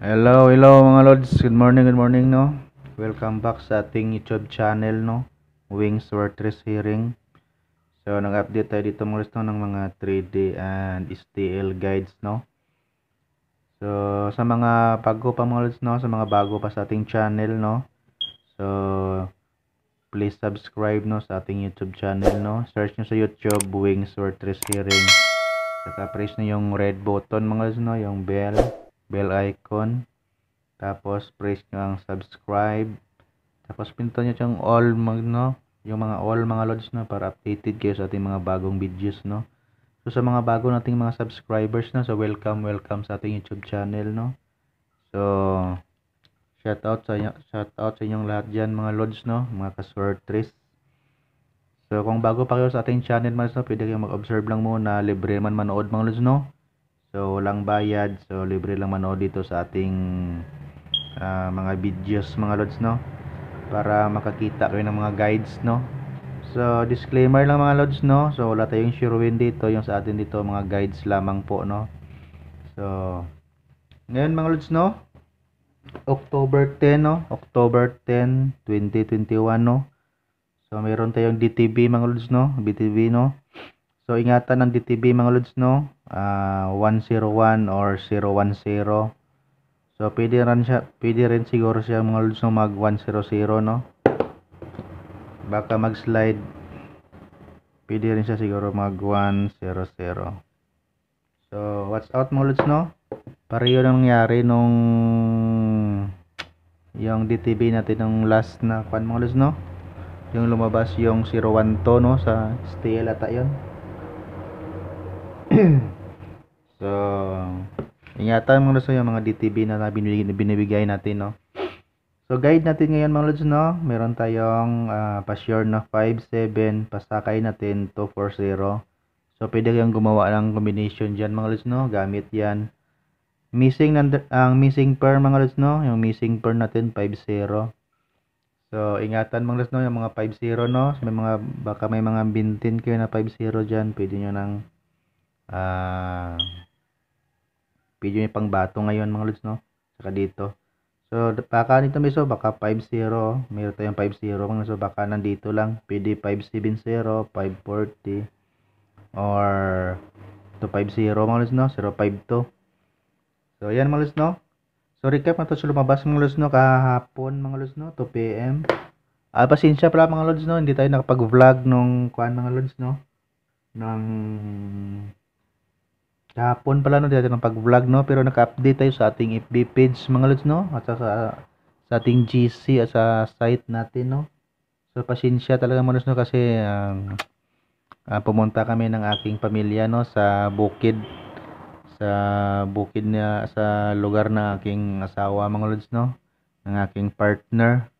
Hello, hello mga lords. Good morning, good morning no. Welcome back sa ating YouTube channel no. Wings Wortress Hearing. So nag-update tayo dito mga lords no, ng mga 3D and STL guides no. So sa mga bago pa mga lords no, sa mga bago pa sa ating channel no. So please subscribe no sa ating YouTube channel no. Search niyo sa YouTube Wings Wortress Hearing. Saka press niyo yung red button mga lords no, yung bell bell icon. Tapos, press nyo ang subscribe. Tapos, pinto nyo yung all, mag, no? Yung mga all, mga lods, no? Para updated kayo sa ating mga bagong videos, no? So, sa mga bago nating mga subscribers, no? So, welcome, welcome sa ating YouTube channel, no? So, shout out sa, shout out sa inyong lahat dyan, mga lods, no? Mga kaswertres. So, kung bago pa kayo sa ating channel, mga lods, no? Pwede kayong mag-observe lang muna. Libre man manood, mga lods, no? So walang bayad, so libre lang manood dito sa ating uh, mga videos mga lods no para makakita kayo ng mga guides no. So disclaimer lang mga lods no. So wala tayong surewind dito, yung sa atin dito mga guides lamang po no. So ngayon mga lods no, October 10 no, October 10, 2021 no. So meron tayong DTV mga lods no, BTV no. So ingatan ng DTV mga lods no uh, ah, 101 or 010. So pwede rin siya, pwede rin siguro siya mga lods mag 100 no. Baka mag-slide. Pwede rin siya siguro mag 100. So what's out mga lods no? Pareho nangyari nung yung DTB natin nung last na kwan mga lods no. Yung lumabas yung 012 no sa STL ata 'yon. So, ingatan mga lods no, yung mga DTB na binibigay natin, no? So, guide natin ngayon mga lods, no? Meron tayong uh, pa-sure na 5-7, pasakay natin 2-4-0. So, pwede kayong gumawa ng combination dyan mga lods, no? Gamit yan. Missing ang missing pair mga lods, no? Yung missing pair natin 5-0. So, ingatan mga lods, no? Yung mga 5-0, no? So, may mga, baka may mga bintin kayo na 5-0 dyan. Pwede nyo nang ah... Uh, Video niya pang ngayon mga lods, no? Saka dito. So, baka nito miso, baka 50 0 Meron tayong 5 mga lods. baka nandito lang. pd 5 7 or to 50 mga lods, no? 052 So, yan mga lods, no? So, recap na ito. So, lumabas mga lods, no? Kahapon mga lods, no? 2 p.m. Ah, pasensya pala mga lods, no? Hindi tayo nakapag-vlog nung kuan mga lods, no? Nang Kahapon pala no, dito ng pag-vlog no, pero naka-update tayo sa ating FB page mga lods no, at sa, sa ating GC at sa site natin no. So pasensya talaga mga lods no kasi um, uh, pumunta kami ng aking pamilya no sa bukid sa bukid na sa lugar ng aking asawa mga lods no, ng aking partner.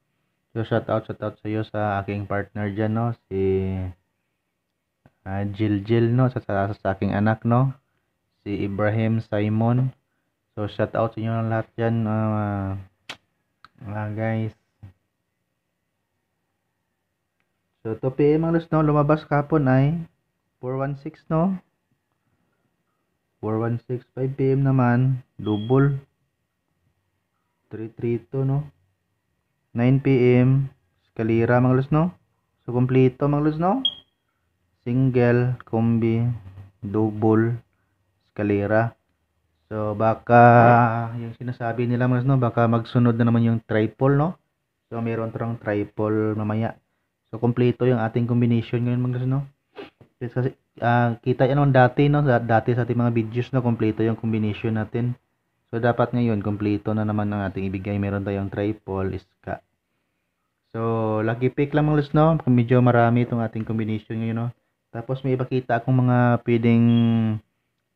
So shout out shout out sa iyo sa aking partner diyan no, si uh, Jill Jill no sa, sa, sa aking anak no si Ibrahim Simon. So, shout out sa inyo ng lahat dyan. Uh, uh, guys. So, 2 p.m. ang no? Lumabas kapon ay 416, no? 416, 5 p.m. naman. Double. 332, no? 9 p.m. Kalira, mga los, no? So, kompleto, mga los, no? Single, combi, double, Escalera. So baka yung sinasabi nila mas no, baka magsunod na naman yung triple no. So meron tayong triple mamaya. So kumpleto yung ating combination ngayon mga no. Kasi uh, kita yan naman dati no, dati sa ating mga videos no, kumpleto yung combination natin. So dapat ngayon kumpleto na naman ang ating ibigay. Meron tayong triple iska. So lucky pick lang mga no, medyo marami itong ating combination ngayon no. Tapos may ipakita akong mga pwedeng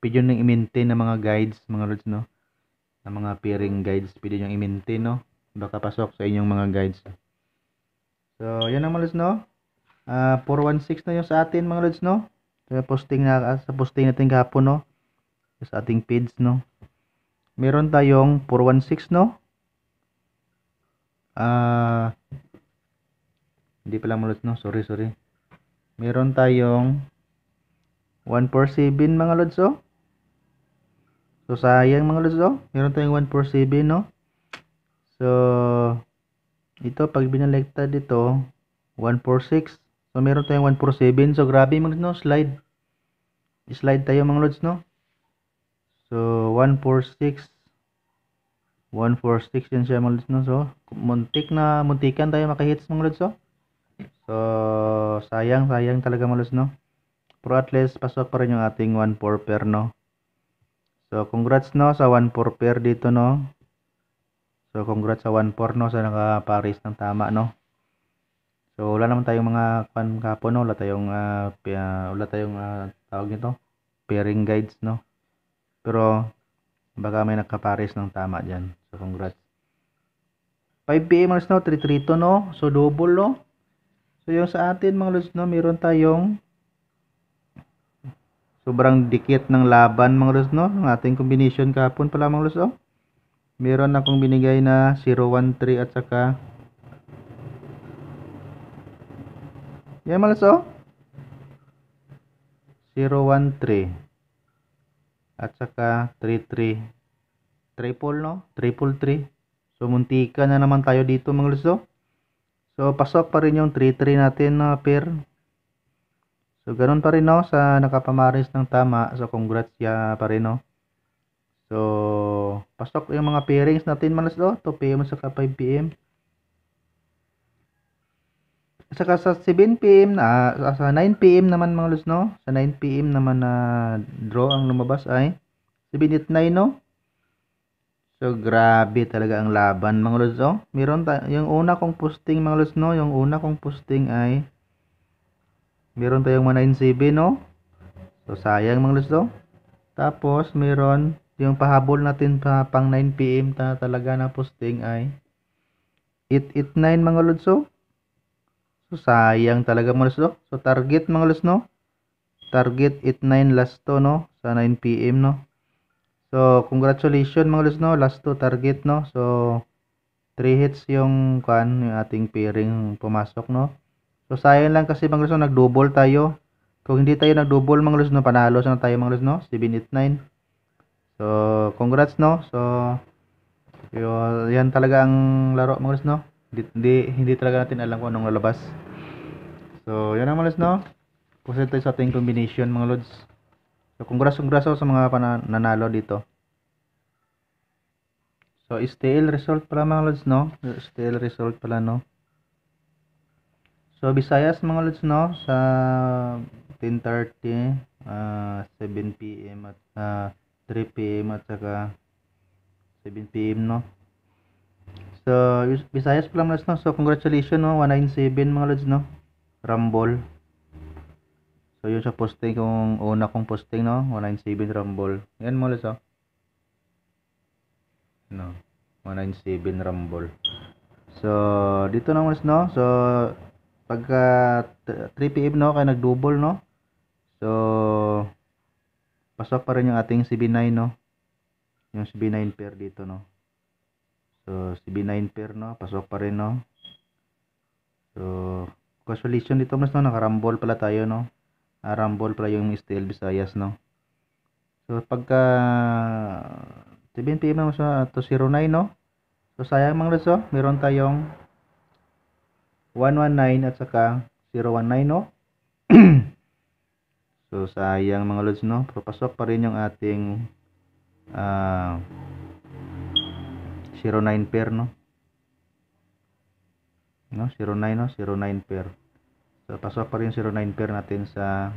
pwede nyo i-maintain ng mga guides, mga rods, no? Ng mga peering guides, pwede nyo i-maintain, no? Baka pasok sa inyong mga guides. So, yan ang mga rods, no? Uh, ah, 416 na yung sa atin, mga rods, no? Sa posting, na, ah, sa posting natin kahapon, no? Sa ating feeds, no? Meron tayong 416, no? Ah... Uh, hindi pala mulut no sorry sorry meron tayong 147 mga lods oh So, sayang mga lods, oh. Meron tayong 147, no? So, ito, pag binalekta dito, 146. So, meron tayong 147. So, grabe mga lods, no? Slide. Slide tayo mga lods, no? So, 146. 146 yan siya mga lods, no? So, muntik na, muntikan tayo makahits mga lods, oh. So, sayang, sayang talaga mga lods, no? Pero at least, pasok pa rin yung ating 14 per, no? So, congrats no sa 1-4 pair dito no. So, congrats sa 1-4 no sa nakaparis ng tama no. So, wala naman tayong mga pan kapo no. Wala tayong, uh, wala tayong uh, tawag nito. Pairing guides no. Pero, baka may nakaparis ng tama dyan. So, congrats. 5 PMers no, 332 no. So, double no. So, yung sa atin mga lods no, meron tayong Sobrang dikit ng laban mga lods no. Ang ating combination kahapon pala mga lods oh. Meron akong binigay na 013 at saka Yan mga lods 013 at saka 33 triple no triple 3 so muntika na naman tayo dito mga luso oh. so pasok pa rin yung 33 natin na uh, pair So, ganun pa rin no, sa nakapamaris ng tama. So, congrats ya pa rin no. So, pasok yung mga pairings natin malas do. 2 p.m. sa 5 p.m. Saka sa 7 p.m. na ah, sa 9 p.m. naman mga los no. Sa 9 p.m. naman na draw ang lumabas ay 7 no. So, grabe talaga ang laban mga los no. Oh. Meron yung una kong posting mga los no. Yung una kong posting ay meron tayong 197 no so sayang mga luslo tapos meron yung pahabol natin pa pang 9pm ta talaga na posting ay 889 mga lodso oh. so sayang talaga mga lodso so target mga lodso target 89 last to no sa 9pm no so congratulations mga lodso no last to target no so 3 hits yung kan yung ating pairing pumasok no So, sayang lang kasi mga Luzon, nag-double tayo. Kung hindi tayo nag-double mga Luzon, panalo na tayo mga Luzon, no? 789. So, congrats, no? So, yun, yan talaga ang laro mga Luzon, no? Hindi, hindi, hindi talaga natin alam kung anong lalabas. So, yan ang mga Luzon, no? Pusin tayo sa ating combination mga Luzon. So, congrats, congrats oh, sa mga nanalo dito. So, stale result pala mga Luzon, no? Stale result pala, no? So, Visayas mga lods, no? Sa 10.30, uh, 7pm at uh, ah, 3pm at saka 7pm, no? So, Visayas pala mga lods, no? So, congratulations, no? 197 mga lods, no? Rumble. So, yun sa posting kong una kong posting, no? 197 Rumble. Yan mga lods, oh. No? 197 Rumble. So, dito na mga lods, no? So, pagka 3 pm no kaya nagdouble no so pasok pa rin yung ating CB9 no yung CB9 pair dito no so CB9 pair no pasok pa rin no so consolation dito mas no nakarambol pala tayo no arambol pala yung steel bisayas no so pagka 7pm na mas no, ah, to 09 no so sayang mga lods oh. meron tayong 119 at saka 019 no so sayang mga lods no pero pasok pa rin yung ating uh, ah, 09 pair no no 09 no 09 pair so pasok pa rin 09 pair natin sa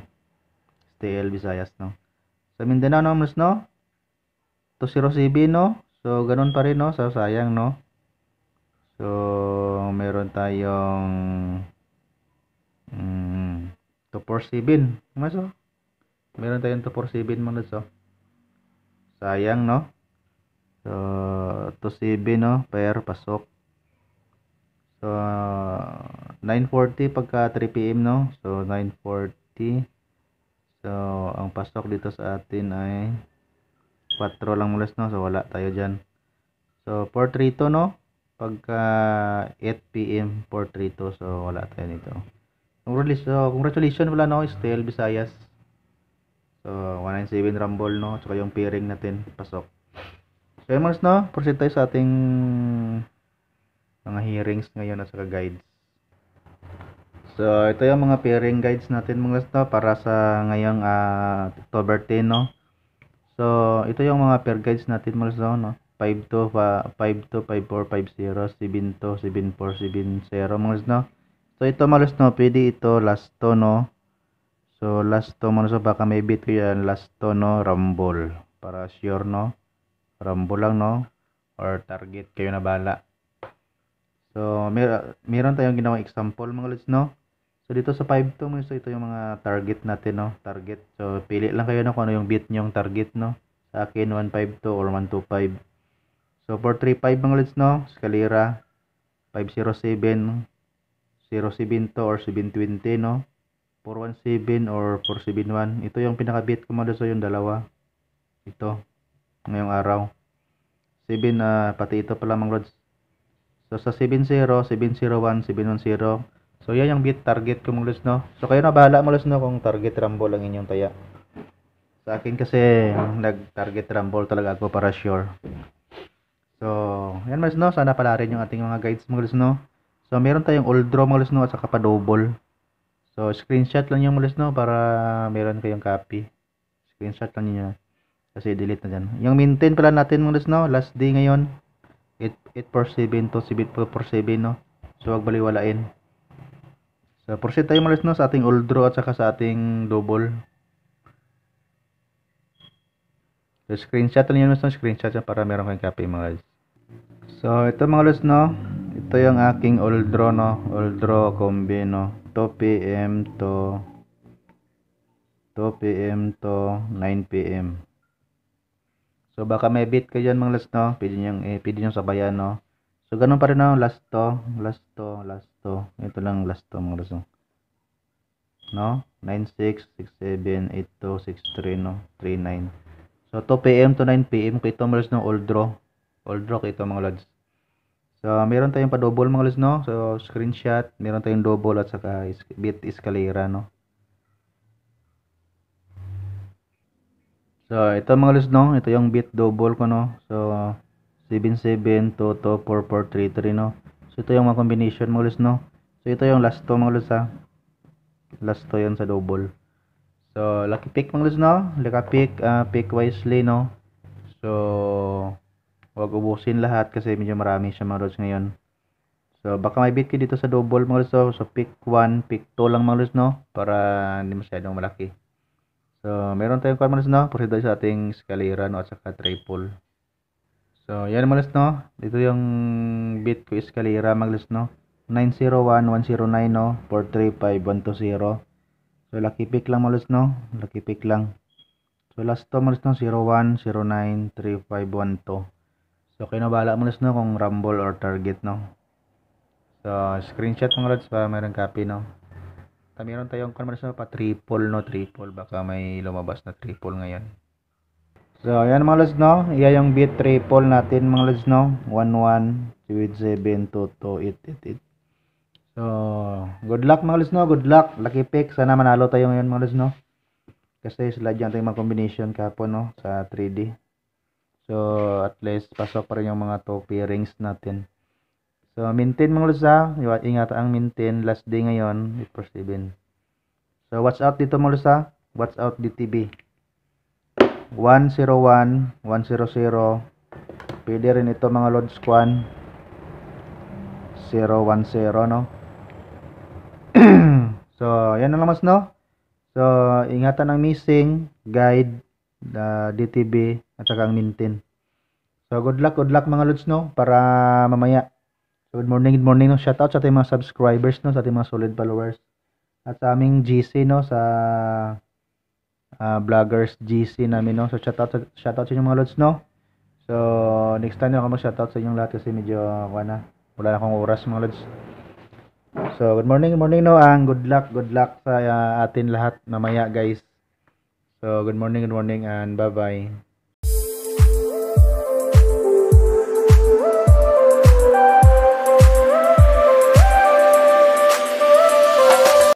STL Visayas no sa Mindanao no no to 07 no so ganun pa rin no so sayang no So, meron tayong mm, 247. Maso? Meron tayong 247 mga lods, oh. Sayang, no? So, 27, no? Pair, pasok. So, 9.40 pagka 3pm, no? So, 9.40. So, ang pasok dito sa atin ay 4 lang mulas, no? So, wala tayo dyan. So, 4.32, no? pagka 8pm for 432 so wala tayo nito release so congratulations wala no still Visayas so 197 rumble no tsaka yung pairing natin pasok so yun no proceed tayo sa ating mga hearings ngayon at saka guides so ito yung mga pairing guides natin mga no para sa ngayong uh, October 10 no so ito yung mga pair guides natin mga no 52 525450 727470 mga no so ito mga no pwede ito last to no so last to mga no baka may beat ko yan last to no rumble para sure no rumble lang no or target kayo na bala so mer meron tayong ginawang example mga lods no so dito sa 52 mga so ito yung mga target natin no target so pili lang kayo no kung ano yung beat bit yung target no sa akin 152 or 125 So, 435 mga lods, no? Scalera, 507, 072 or 720, no? 417 or 471. Ito yung pinaka pinakabit ko mga lods, so yung dalawa. Ito, ngayong araw. 7, uh, ah, pati ito pala mga lods. So, sa 70, 701, 710. So, yan yung bit target ko mga lods, no? So, kayo na bahala mga lods, no? Kung target rumble lang inyong taya. Sa akin kasi, nag-target rumble talaga ako para sure. So, yan mga no, sana pala rin yung ating mga guides mga no. So, meron tayong old draw mga no at saka pa double. So, screenshot lang yung mga no para meron kayong copy. Screenshot lang niya kasi delete na diyan. Yung maintain pala natin mga no, last day ngayon 847 to 847 no. So, wag baliwalain. So, proceed tayo mga no sa ating old draw at saka sa ating double. So, screenshot lang yun mas ng screenshot para meron kayong copy mga guys. So, ito mga lods, no? Ito yung aking old draw no? old draw combi, no? 2 p.m. to 2 p.m. to 9 p.m. So, baka may bit kayo dyan mga lods, no? Pwede niyo eh, pwede niyo sabayan, no? So, ganun pa rin, no? Last to, last to, last to. Ito lang last to mga lods, no? no 96678263 no 39 so 2 pm to 9 pm kay Tomers ng old draw old rock ito mga lods. So, meron tayong pa-double mga lods, no? So, screenshot, meron tayong double at saka bit escalera, no? So, ito mga lods, no? Ito yung bit double ko, no? So, 77, 22, 4433, no? So, ito yung mga combination mga lods, no? So, ito yung last to mga lods, ha? Last to yan sa double. So, lucky pick mga lods, no? Lucky pick, uh, pick wisely, no? So, Huwag ubusin lahat kasi medyo marami siya mga lods ngayon. So, baka may bit ko dito sa double mga lods. So, pick 1, pick 2 lang mga lods, no? Para hindi masyadong malaki. So, meron tayong kuwan mga lods, no? Proceed sa ating scalera, no? At saka triple. So, yan mga lods, no? Dito yung bit ko scalera mga lods, no? 901109, no? 435120. So, lucky pick lang mga no? Lucky pick lang. So, last to mga no? 01093512. So, kinabala mo nas no kung rumble or target, no? So, screenshot mga lods pa, mayroong copy, no? Ta, meron tayong kung ano sa pa triple, no? Triple, baka may lumabas na triple ngayon. So, ayan mga lods, no? Iya yung beat triple natin mga lods, no? 1, 1, 7, 2, 2, 8, 8, 8. So, good luck mga no? good luck. Lucky pick, sana manalo tayo ngayon mga no? Kasi sila dyan tayong mga combination kapo no, sa 3D. So, at least pasok pa rin yung mga top pairings natin. So, maintain mga lusa. ha. Ingat ang maintain. Last day ngayon, 847. So, watch out dito mga lusa. Watch out DTB. 101, 100. Pwede rin ito mga lods kwan. 010 no. so, yan na lang no. So, ingatan ang missing guide uh, DTB at saka ang Nintin. So good luck, good luck mga lods no para mamaya. So good morning, good morning no. Shout out sa ating mga subscribers no, sa ating mga solid followers. At sa aming GC no sa uh, vloggers GC namin no. So shout out shout out sa inyo mga lods no. So next time ako mag-shout out sa inyong lahat kasi medyo wala na. wala akong oras mga lods. So, good morning, good morning no. Ang good luck, good luck sa uh, atin lahat mamaya guys. so good morning good morning and bye bye